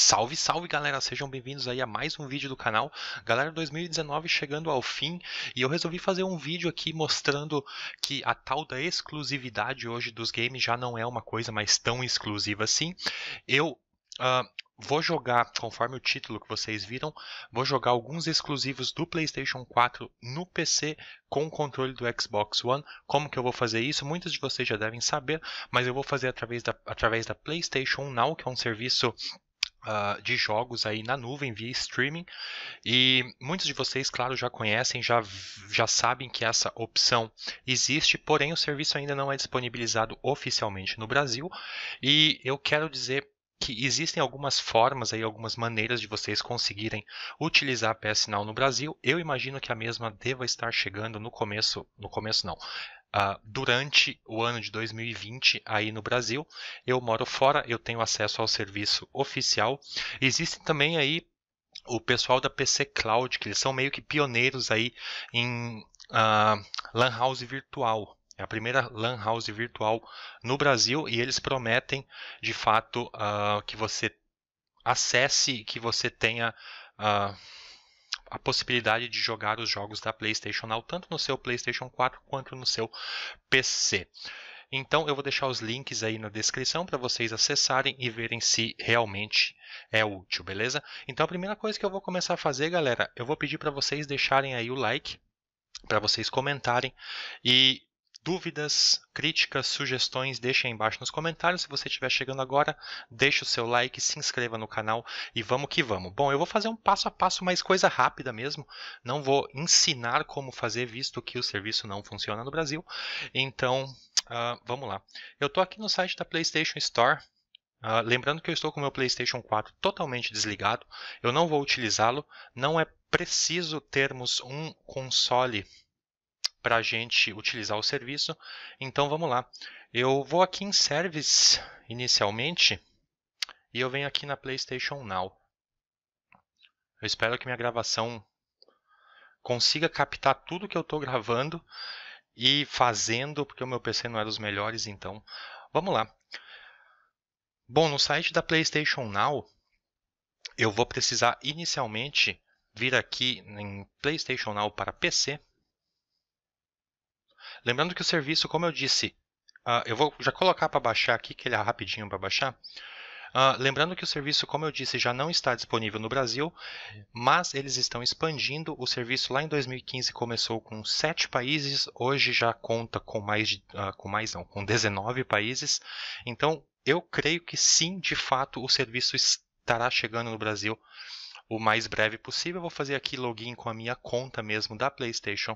Salve, salve galera, sejam bem-vindos aí a mais um vídeo do canal. Galera, 2019 chegando ao fim e eu resolvi fazer um vídeo aqui mostrando que a tal da exclusividade hoje dos games já não é uma coisa mais tão exclusiva assim. Eu uh, vou jogar, conforme o título que vocês viram, vou jogar alguns exclusivos do PlayStation 4 no PC com o controle do Xbox One. Como que eu vou fazer isso? Muitos de vocês já devem saber, mas eu vou fazer através da, através da PlayStation Now, que é um serviço Uh, de jogos aí na nuvem via streaming e muitos de vocês claro já conhecem já já sabem que essa opção existe porém o serviço ainda não é disponibilizado oficialmente no Brasil e eu quero dizer que existem algumas formas aí, algumas maneiras de vocês conseguirem utilizar a PS Now no Brasil. Eu imagino que a mesma deva estar chegando no começo, no começo não, Uh, durante o ano de 2020 aí no Brasil. Eu moro fora, eu tenho acesso ao serviço oficial. Existem também aí o pessoal da PC Cloud, que eles são meio que pioneiros aí em uh, LAN house virtual. É a primeira LAN house virtual no Brasil e eles prometem, de fato, uh, que você acesse, que você tenha... Uh, a possibilidade de jogar os jogos da PlayStation Now tanto no seu PlayStation 4 quanto no seu PC. Então eu vou deixar os links aí na descrição para vocês acessarem e verem se realmente é útil, beleza? Então a primeira coisa que eu vou começar a fazer, galera, eu vou pedir para vocês deixarem aí o like para vocês comentarem e Dúvidas, críticas, sugestões, deixe aí embaixo nos comentários. Se você estiver chegando agora, deixe o seu like, se inscreva no canal e vamos que vamos. Bom, eu vou fazer um passo a passo, mas coisa rápida mesmo. Não vou ensinar como fazer, visto que o serviço não funciona no Brasil. Então, uh, vamos lá. Eu estou aqui no site da PlayStation Store. Uh, lembrando que eu estou com o meu PlayStation 4 totalmente desligado, eu não vou utilizá-lo, não é preciso termos um console para a gente utilizar o serviço. Então vamos lá. Eu vou aqui em Service inicialmente e eu venho aqui na PlayStation Now. Eu espero que minha gravação consiga captar tudo que eu estou gravando e fazendo, porque o meu PC não é dos melhores, então vamos lá. Bom, no site da PlayStation Now, eu vou precisar inicialmente vir aqui em PlayStation Now para PC Lembrando que o serviço, como eu disse, uh, eu vou já colocar para baixar aqui, que ele é rapidinho para baixar. Uh, lembrando que o serviço, como eu disse, já não está disponível no Brasil, mas eles estão expandindo. O serviço lá em 2015 começou com sete países, hoje já conta com mais, de, uh, com mais não, com 19 países. Então, eu creio que sim, de fato, o serviço estará chegando no Brasil o mais breve possível. Eu vou fazer aqui login com a minha conta mesmo da PlayStation.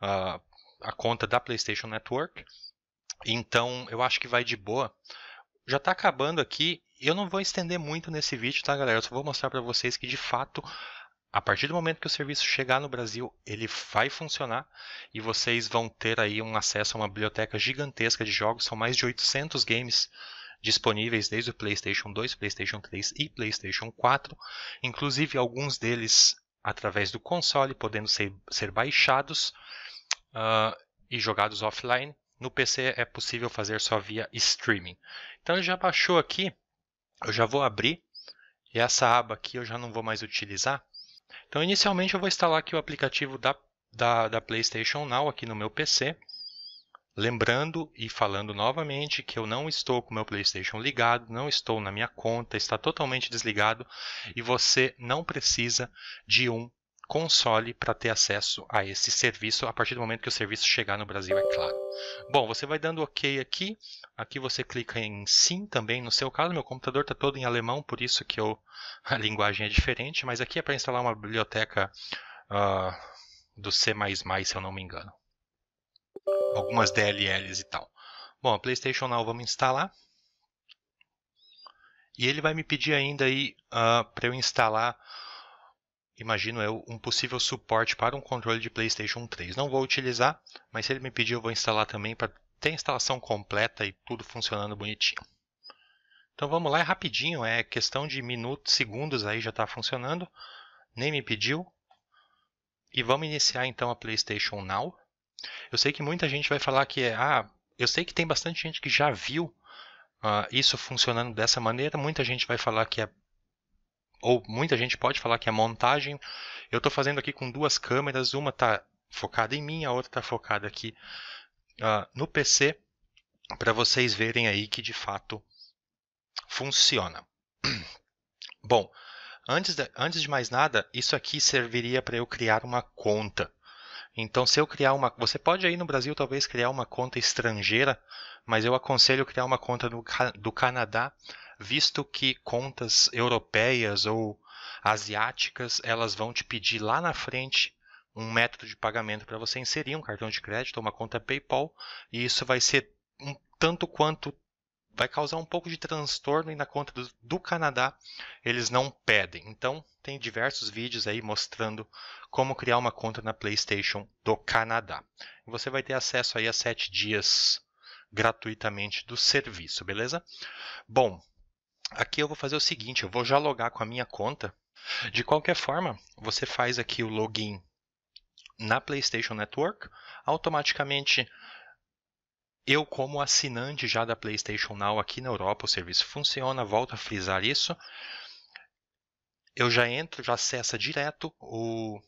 Uh, a conta da PlayStation Network. Então eu acho que vai de boa. Já está acabando aqui. Eu não vou estender muito nesse vídeo, tá, galera? Eu só vou mostrar para vocês que de fato a partir do momento que o serviço chegar no Brasil, ele vai funcionar e vocês vão ter aí um acesso a uma biblioteca gigantesca de jogos. São mais de 800 games disponíveis desde o PlayStation 2, PlayStation 3 e PlayStation 4, inclusive alguns deles através do console, podendo ser, ser baixados uh, e jogados offline. No PC é possível fazer só via streaming. Então ele já baixou aqui, eu já vou abrir, e essa aba aqui eu já não vou mais utilizar. Então inicialmente eu vou instalar aqui o aplicativo da, da, da PlayStation Now aqui no meu PC. Lembrando e falando novamente que eu não estou com o meu PlayStation ligado, não estou na minha conta, está totalmente desligado e você não precisa de um console para ter acesso a esse serviço a partir do momento que o serviço chegar no Brasil, é claro. Bom, você vai dando OK aqui. Aqui você clica em sim também. No seu caso, meu computador está todo em alemão, por isso que eu, a linguagem é diferente. Mas aqui é para instalar uma biblioteca uh, do C++, se eu não me engano. Algumas DLLs e tal. Bom, a PlayStation Now vamos instalar. E ele vai me pedir ainda aí uh, ah, para eu instalar imagino eu, um possível suporte para um controle de PlayStation 3. Não vou utilizar, mas se ele me pedir, eu vou instalar também para ter a instalação completa e tudo funcionando bonitinho. Então vamos lá, é rapidinho, é questão de minutos, segundos aí já está funcionando. Nem me pediu. E vamos iniciar então a PlayStation Now. Eu sei que muita gente vai falar que é, ah, eu sei que tem bastante gente que já viu uh, isso funcionando dessa maneira. Muita gente vai falar que é ou muita gente pode falar que é montagem. Eu estou fazendo aqui com duas câmeras, uma está focada em mim, a outra está focada aqui uh, no PC, para vocês verem aí que de fato funciona. Bom, antes de, antes de mais nada, isso aqui serviria para eu criar uma conta. Então, se eu criar uma. Você pode aí no Brasil talvez criar uma conta estrangeira, mas eu aconselho criar uma conta do, do Canadá visto que contas europeias ou asiáticas elas vão te pedir lá na frente um método de pagamento para você inserir um cartão de crédito ou uma conta PayPal e isso vai ser um tanto quanto vai causar um pouco de transtorno e na conta do, do Canadá eles não pedem. Então tem diversos vídeos aí mostrando como criar uma conta na PlayStation do Canadá. E você vai ter acesso aí a sete dias gratuitamente do serviço, beleza? Bom, Aqui eu vou fazer o seguinte, eu vou já logar com a minha conta. De qualquer forma, você faz aqui o login na PlayStation Network, automaticamente eu, como assinante já da PlayStation Now aqui na Europa, o serviço funciona, volto a frisar isso. Eu já entro, já acessa direto o,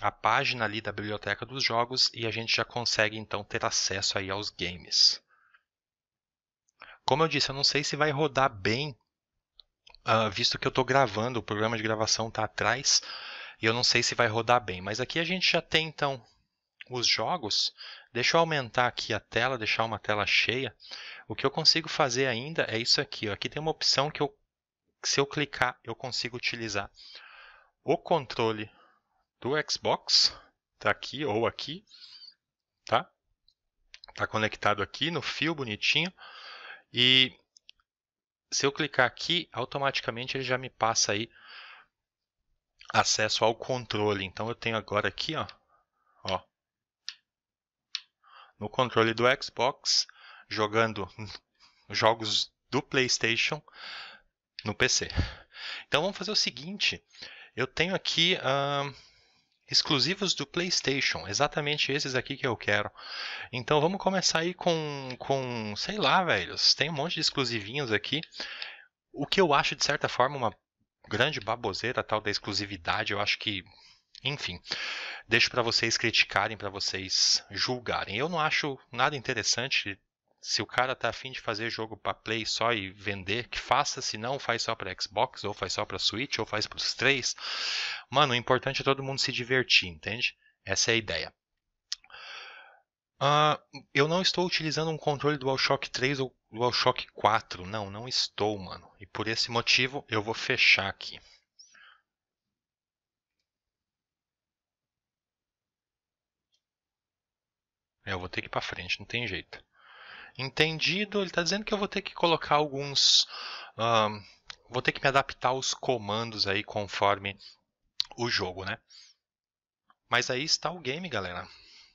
a página ali da biblioteca dos jogos e a gente já consegue então ter acesso aí aos games. Como eu disse, eu não sei se vai rodar bem uh, visto que eu estou gravando, o programa de gravação está atrás e eu não sei se vai rodar bem. Mas aqui a gente já tem então os jogos. Deixa eu aumentar aqui a tela, deixar uma tela cheia. O que eu consigo fazer ainda é isso aqui. Ó. Aqui tem uma opção que eu, se eu clicar, eu consigo utilizar o controle do Xbox, Está aqui ou aqui, tá? Tá conectado aqui no fio bonitinho. E se eu clicar aqui, automaticamente ele já me passa aí acesso ao controle. Então eu tenho agora aqui, ó, ó no controle do Xbox, jogando jogos do PlayStation no PC. Então vamos fazer o seguinte, eu tenho aqui uh, exclusivos do PlayStation, exatamente esses aqui que eu quero. Então vamos começar aí com, com sei lá, velho, tem um monte de exclusivinhos aqui. O que eu acho de certa forma uma grande baboseira tal da exclusividade, eu acho que enfim, deixo para vocês criticarem, para vocês julgarem. Eu não acho nada interessante se o cara tá afim de fazer jogo para Play só e vender, que faça, se não faz só para Xbox, ou faz só para Switch, ou faz para os três. Mano, o importante é todo mundo se divertir, entende? Essa é a ideia. Uh, eu não estou utilizando um controle DualShock 3 ou DualShock 4, não, não estou, mano. E por esse motivo eu vou fechar aqui. É, eu vou ter que ir para frente, não tem jeito entendido, ele está dizendo que eu vou ter que colocar alguns. vou ter que me adaptar aos comandos aí conforme o jogo, né? Mas aí está o game, galera.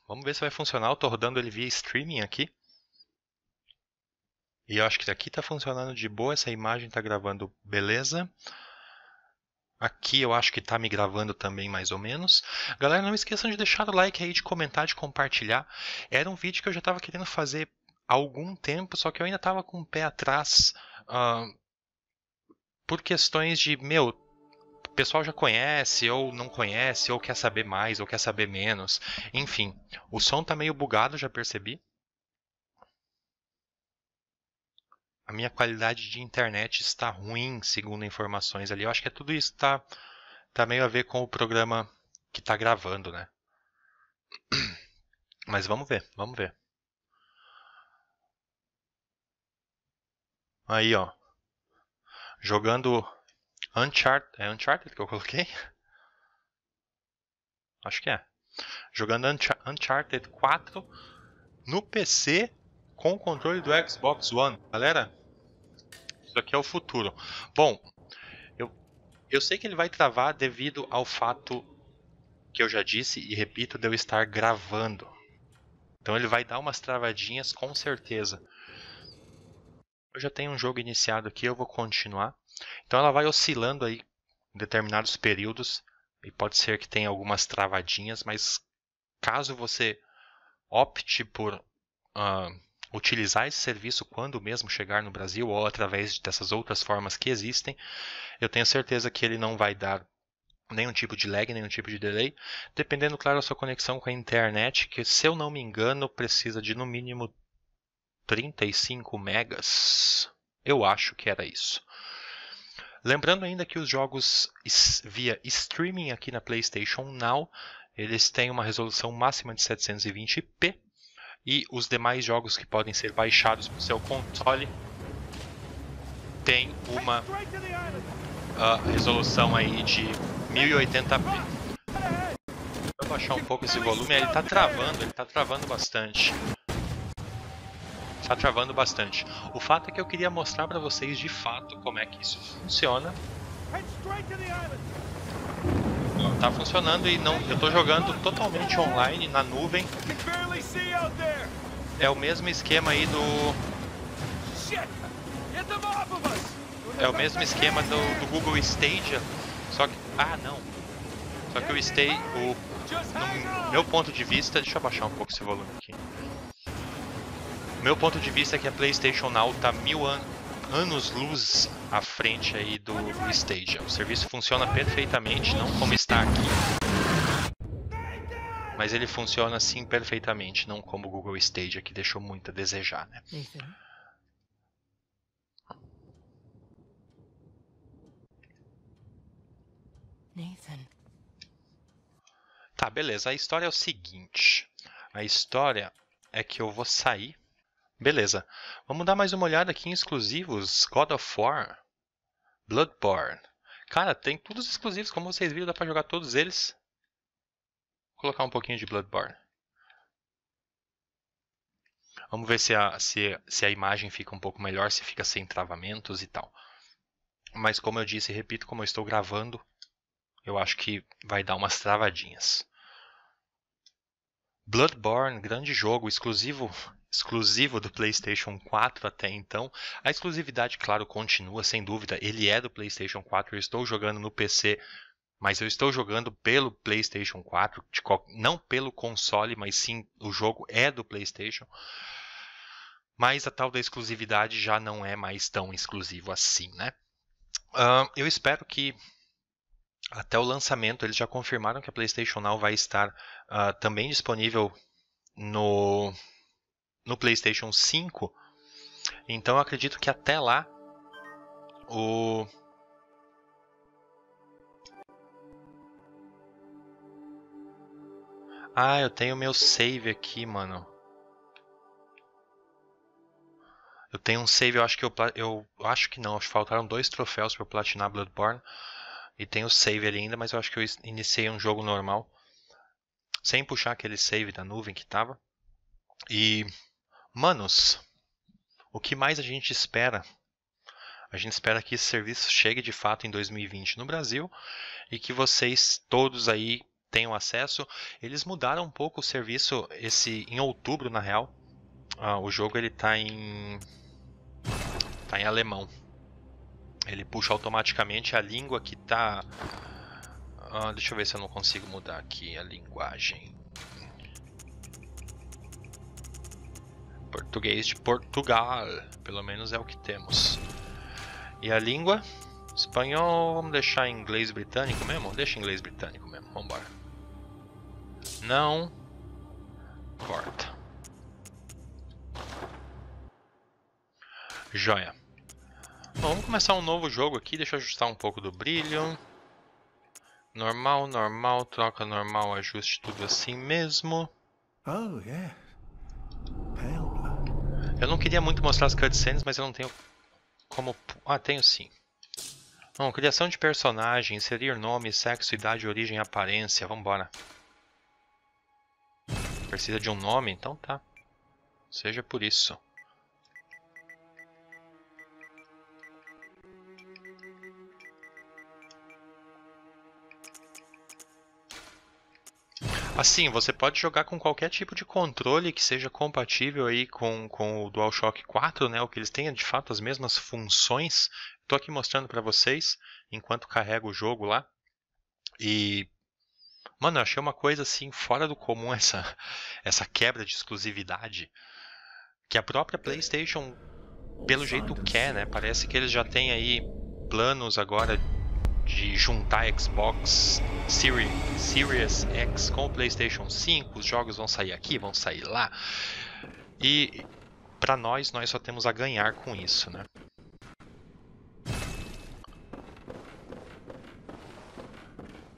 Vamos ver se vai funcionar. Eu estou rodando ele via streaming aqui. E eu acho que aqui está funcionando de boa, essa imagem está gravando beleza. Aqui eu acho que está me gravando também mais ou menos. Galera, não esqueçam de deixar o like aí, de comentar, de compartilhar. Era um vídeo que eu já estava querendo fazer algum tempo, só que eu ainda estava com o pé atrás uh, por questões de, meu, o pessoal já conhece, ou não conhece, ou quer saber mais, ou quer saber menos. Enfim, o som está meio bugado, já percebi. A minha qualidade de internet está ruim, segundo informações ali. Eu acho que é tudo isso está tá meio a ver com o programa que está gravando, né? Mas vamos ver, vamos ver. Aí, ó. Jogando Uncharted. É Uncharted que eu coloquei? Acho que é. Jogando Unch Uncharted 4 no PC com o controle do Xbox One. Galera, isso aqui é o futuro. Bom, eu, eu sei que ele vai travar devido ao fato que eu já disse e repito de eu estar gravando. Então ele vai dar umas travadinhas com certeza eu já tenho um jogo iniciado aqui, eu vou continuar. Então ela vai oscilando aí em determinados períodos e pode ser que tenha algumas travadinhas, mas caso você opte por uh, utilizar esse serviço quando mesmo chegar no Brasil ou através dessas outras formas que existem, eu tenho certeza que ele não vai dar nenhum tipo de lag, nenhum tipo de delay, dependendo, claro, da sua conexão com a internet, que se eu não me engano precisa de no mínimo 35 megas. Eu acho que era isso. Lembrando ainda que os jogos via streaming aqui na PlayStation Now, eles têm uma resolução máxima de 720p e os demais jogos que podem ser baixados para o seu console têm uma uh, resolução aí de 1080p. Vou baixar um pouco esse volume, ele está travando, ele está travando bastante tá travando bastante. O fato é que eu queria mostrar para vocês de fato como é que isso funciona. Tá funcionando e não, eu tô jogando totalmente online, na nuvem. É o mesmo esquema aí do... É o mesmo esquema do, do Google Stadia, só que... Ah, não. Só que o Stay O, no meu ponto de vista... Deixa eu abaixar um pouco esse volume aqui. Meu ponto de vista é que a PlayStation Now tá mil an anos luz à frente aí do Stadia. O serviço funciona perfeitamente, não como está aqui. Mas ele funciona sim perfeitamente, não como o Google Stadia, que deixou muito a desejar, né? Nathan. Tá, beleza. A história é o seguinte. A história é que eu vou sair Beleza. Vamos dar mais uma olhada aqui em exclusivos. God of War. Bloodborne. Cara, tem todos os exclusivos, como vocês viram, dá pra jogar todos eles. Vou colocar um pouquinho de Bloodborne. Vamos ver se a, se, se a imagem fica um pouco melhor, se fica sem travamentos e tal. Mas como eu disse e repito, como eu estou gravando, eu acho que vai dar umas travadinhas. Bloodborne, grande jogo, exclusivo exclusivo do PlayStation 4 até então. A exclusividade, claro, continua, sem dúvida. Ele é do PlayStation 4. Eu estou jogando no PC, mas eu estou jogando pelo PlayStation 4, co... não pelo console, mas sim o jogo é do PlayStation. Mas a tal da exclusividade já não é mais tão exclusivo assim, né? Uh, eu espero que até o lançamento eles já confirmaram que a PlayStation Now vai estar uh, também disponível no no PlayStation 5. Então eu acredito que até lá o Ah, eu tenho meu save aqui, mano. Eu tenho um save, eu acho que eu, eu acho que não, acho que faltaram dois troféus para platinar Bloodborne e tenho o save ali ainda, mas eu acho que eu iniciei um jogo normal sem puxar aquele save da nuvem que tava. E Manos, o que mais a gente espera? A gente espera que esse serviço chegue de fato em 2020 no Brasil e que vocês todos aí tenham acesso. Eles mudaram um pouco o serviço esse em outubro, na real. Ah, o jogo ele tá em tá em alemão. Ele puxa automaticamente a língua que tá ah, deixa eu ver se eu não consigo mudar aqui a linguagem. português de Portugal, pelo menos é o que temos. E a língua? Espanhol, vamos deixar em inglês britânico mesmo? Deixa em inglês britânico mesmo, vambora. Não. Corta. Joia. Bom, vamos começar um novo jogo aqui, deixa eu ajustar um pouco do brilho. Normal, normal, troca normal, ajuste tudo assim mesmo. Oh, yeah. Eu não queria muito mostrar as cutscenes, mas eu não tenho como... Ah, tenho sim. Bom, criação de personagem, inserir nome, sexo, idade, origem, aparência, vambora. Precisa de um nome? Então tá. Seja por isso. Assim, você pode jogar com qualquer tipo de controle que seja compatível aí com, com o DualShock 4, né? O que eles tenham é, de fato as mesmas funções. Estou aqui mostrando para vocês enquanto carrego o jogo lá. E mano, eu achei uma coisa assim fora do comum essa essa quebra de exclusividade que a própria PlayStation pelo jeito quer, né? Parece que eles já têm aí planos agora de juntar Xbox Series, Series X com o PlayStation 5, os jogos vão sair aqui, vão sair lá. E para nós, nós só temos a ganhar com isso, né?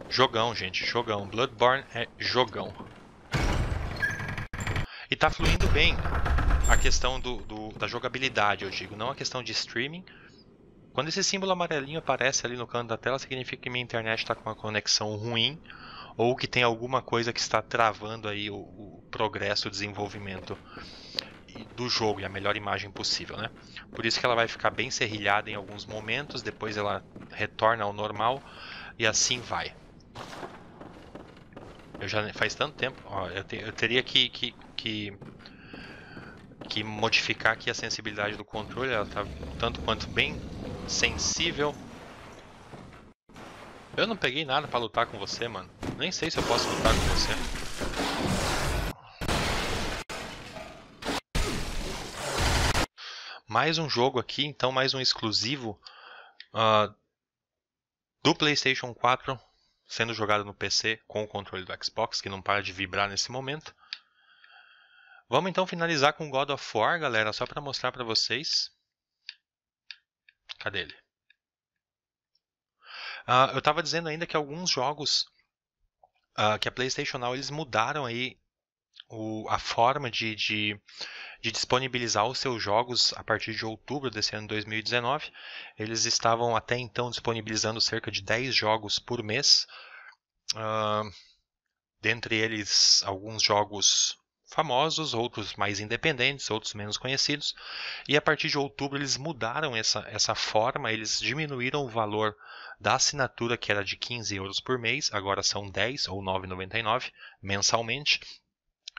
Jogão, gente, jogão. Bloodborne é jogão. E tá fluindo bem a questão do, do, da jogabilidade, eu digo. Não a questão de streaming, quando esse símbolo amarelinho aparece ali no canto da tela, significa que minha internet está com uma conexão ruim ou que tem alguma coisa que está travando aí o, o progresso, o desenvolvimento do jogo e a melhor imagem possível, né? Por isso que ela vai ficar bem serrilhada em alguns momentos, depois ela retorna ao normal e assim vai. Eu já faz tanto tempo, ó, eu, te, eu, teria que, que, que, que modificar aqui a sensibilidade do controle, ela tá tanto quanto bem sensível. Eu não peguei nada pra lutar com você, mano. Nem sei se eu posso lutar com você. Mais um jogo aqui, então mais um exclusivo uh, do PlayStation 4 sendo jogado no PC com o controle do Xbox, que não para de vibrar nesse momento. Vamos então finalizar com God of War, galera, só para mostrar para vocês. Cadê ele? Ah, eu estava dizendo ainda que alguns jogos ah, que a PlayStation Now eles mudaram aí o, a forma de, de, de, disponibilizar os seus jogos a partir de outubro desse ano 2019. Eles estavam até então disponibilizando cerca de 10 jogos por mês. Uh, dentre eles, alguns jogos famosos, outros mais independentes, outros menos conhecidos. E a partir de outubro eles mudaram essa, essa forma, eles diminuíram o valor da assinatura, que era de 15 euros por mês, agora são 10 ou 9,99 mensalmente.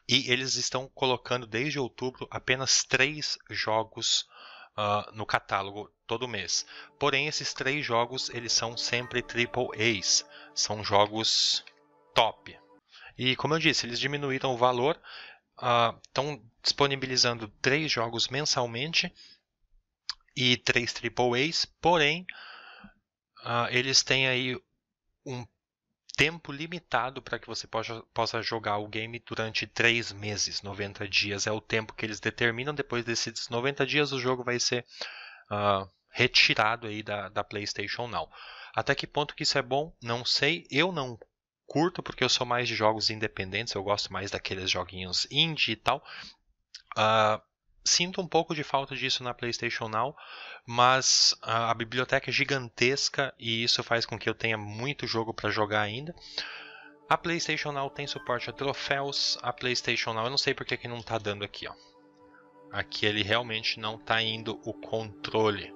E eles estão colocando desde outubro apenas três jogos uh, no catálogo todo mês. Porém, esses três jogos eles são sempre triple A's, são jogos top. E como eu disse, eles diminuíram o valor estão ah, uh, disponibilizando três jogos mensalmente e três AAAs, porém uh, eles têm aí um tempo limitado para que você possa, possa jogar o game durante três meses, 90 dias é o tempo que eles determinam. Depois desses 90 dias, o jogo vai ser uh, retirado aí da, da PlayStation Now. Até que ponto que isso é bom? Não sei. Eu não curto porque eu sou mais de jogos independentes, eu gosto mais daqueles joguinhos indie e tal. Uh, sinto um pouco de falta disso na PlayStation Now, mas a, ah, a biblioteca é gigantesca e isso faz com que eu tenha muito jogo para jogar ainda. A PlayStation Now tem suporte a troféus. A PlayStation Now, eu não sei porque que não está dando aqui, ó. Aqui ele realmente não está indo o controle.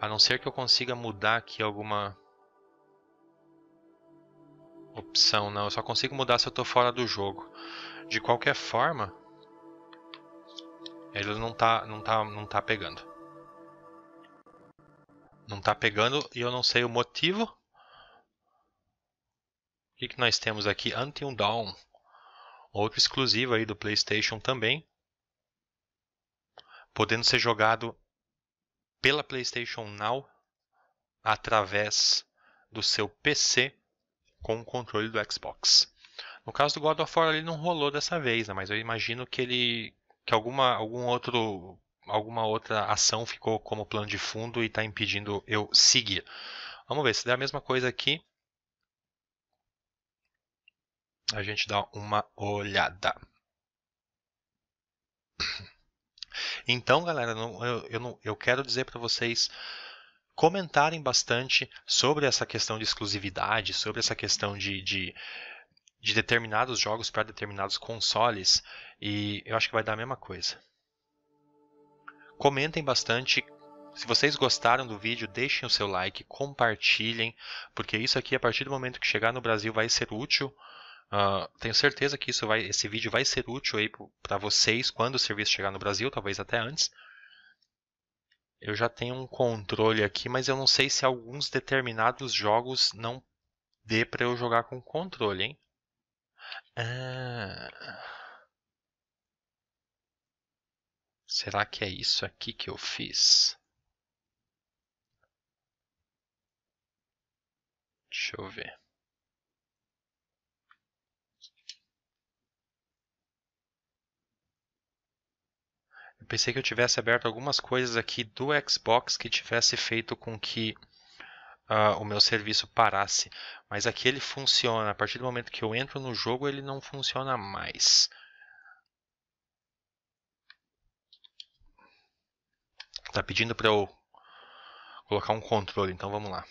A não ser que eu consiga mudar aqui alguma opção não, eu só consigo mudar se eu estou fora do jogo. De qualquer forma, ele não tá, não tá, não tá pegando. Não tá pegando e eu não sei o motivo. O que, que nós temos aqui? Until Dawn. Outro exclusivo aí do PlayStation também. Podendo ser jogado pela PlayStation Now através do seu PC com o controle do Xbox. No caso do God of War ele não rolou dessa vez, né? mas eu imagino que ele que alguma algum outro alguma outra ação ficou como plano de fundo e está impedindo eu seguir. Vamos ver se der a mesma coisa aqui. A gente dá uma olhada. Então, galera, eu, eu, eu quero dizer para vocês comentarem bastante sobre essa questão de exclusividade, sobre essa questão de, de, de determinados jogos para determinados consoles, e eu acho que vai dar a mesma coisa. Comentem bastante. Se vocês gostaram do vídeo, deixem o seu like, compartilhem, porque isso aqui, a partir do momento que chegar no Brasil, vai ser útil. Uh, tenho certeza que isso vai, esse vídeo vai ser útil aí para vocês quando o serviço chegar no Brasil, talvez até antes eu já tenho um controle aqui, mas eu não sei se alguns determinados jogos não dê para eu jogar com controle, hein? Ah... Será que é isso aqui que eu fiz? Deixa eu ver. pensei que eu tivesse aberto algumas coisas aqui do Xbox que tivesse feito com que uh, o meu serviço parasse. Mas aqui ele funciona. A partir do momento que eu entro no jogo, ele não funciona mais. Tá pedindo para eu colocar um controle, então vamos lá.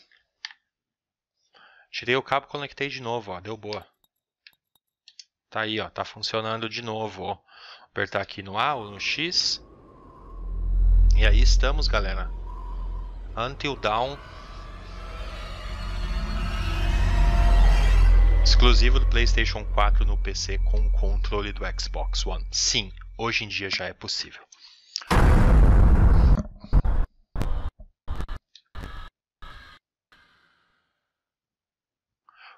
Tirei o cabo, conectei de novo, ó, deu boa. Tá aí, ó, tá funcionando de novo. Ó. Apertar aqui no A ou no X. E aí estamos, galera. Until Dawn. Exclusivo do PlayStation 4 no PC com o controle do Xbox One. Sim, hoje em dia já é possível.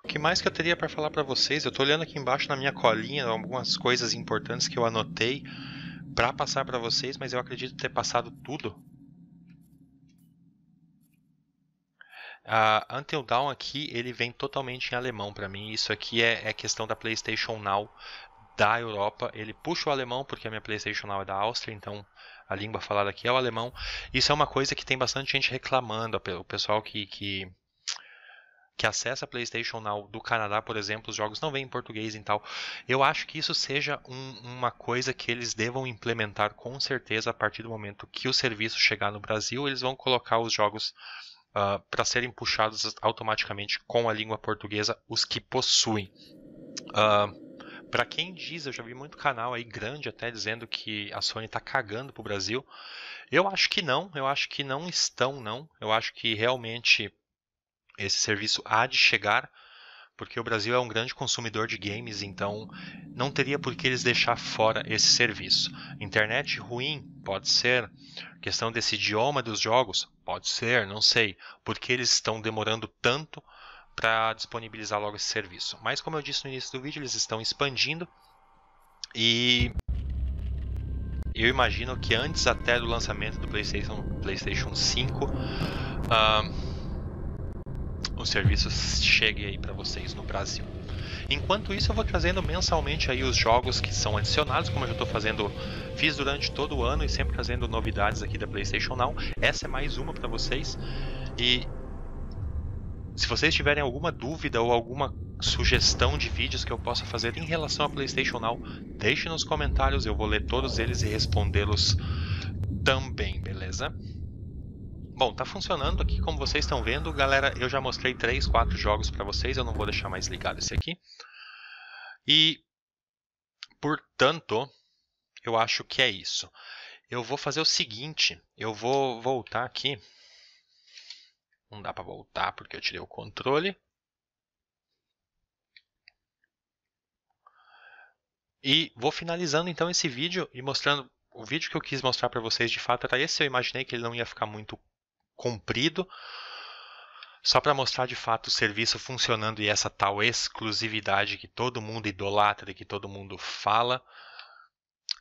O que mais que eu teria para falar para vocês? Eu estou olhando aqui embaixo na minha colinha algumas coisas importantes que eu anotei para passar para vocês, mas eu acredito ter passado tudo. Uh, Until Dawn aqui, ele vem totalmente em alemão para mim. Isso aqui é, é, questão da PlayStation Now da Europa. Ele puxa o alemão, porque a minha PlayStation Now é da Áustria, então a língua falada aqui é o alemão. Isso é uma coisa que tem bastante gente reclamando, o pessoal que, que que acessa a PlayStation Now do Canadá, por exemplo, os jogos não vêm em português e tal. Eu acho que isso seja um, uma coisa que eles devam implementar com certeza a partir do momento que o serviço chegar no Brasil, eles vão colocar os jogos uh, ah, para serem puxados automaticamente com a língua portuguesa, os que possuem. Uh, ah, para quem diz, eu já vi muito canal aí grande até dizendo que a Sony está cagando pro Brasil. Eu acho que não, eu acho que não estão, não. Eu acho que realmente esse serviço há de chegar, porque o Brasil é um grande consumidor de games, então não teria por que eles deixar fora esse serviço. Internet ruim? Pode ser. Questão desse idioma dos jogos? Pode ser, não sei. Por que eles estão demorando tanto para disponibilizar logo esse serviço? Mas, como eu disse no início do vídeo, eles estão expandindo e eu imagino que antes até do lançamento do PlayStation, PlayStation 5, uh, os serviços chegue aí para vocês no Brasil. Enquanto isso, eu vou trazendo mensalmente aí os jogos que são adicionados, como eu já estou fazendo, fiz durante todo o ano e sempre trazendo novidades aqui da PlayStation Now. Essa é mais uma para vocês. E se vocês tiverem alguma dúvida ou alguma sugestão de vídeos que eu possa fazer em relação à PlayStation Now, deixe nos comentários, eu vou ler todos eles e respondê-los também, beleza? Bom, tá funcionando aqui, como vocês estão vendo, galera, eu já mostrei 3, 4 jogos para vocês, eu não vou deixar mais ligado esse aqui. E, portanto, eu acho que é isso. Eu vou fazer o seguinte, eu vou voltar aqui. Não dá para voltar porque eu tirei o controle. E vou finalizando então esse vídeo e mostrando o vídeo que eu quis mostrar para vocês de fato era esse. Eu imaginei que ele não ia ficar muito comprido, só para mostrar de fato o serviço funcionando e essa tal exclusividade que todo mundo idolatra e que todo mundo fala.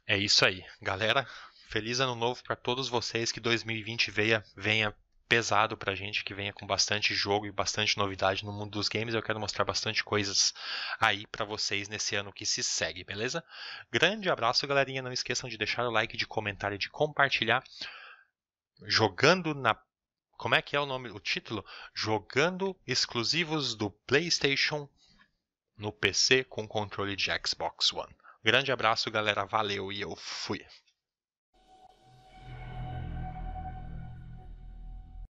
É isso aí, galera. Feliz ano novo para todos vocês que 2020 venha, venha pesado a gente, que venha com bastante jogo e bastante novidade no mundo dos games. Eu quero mostrar bastante coisas aí para vocês nesse ano que se segue, beleza? Grande abraço, galerinha. Não esqueçam de deixar o like, de comentar e de compartilhar. Jogando na como é que é o nome, o título? Jogando exclusivos do PlayStation no PC com controle de Xbox One. Grande abraço, galera. Valeu e eu fui.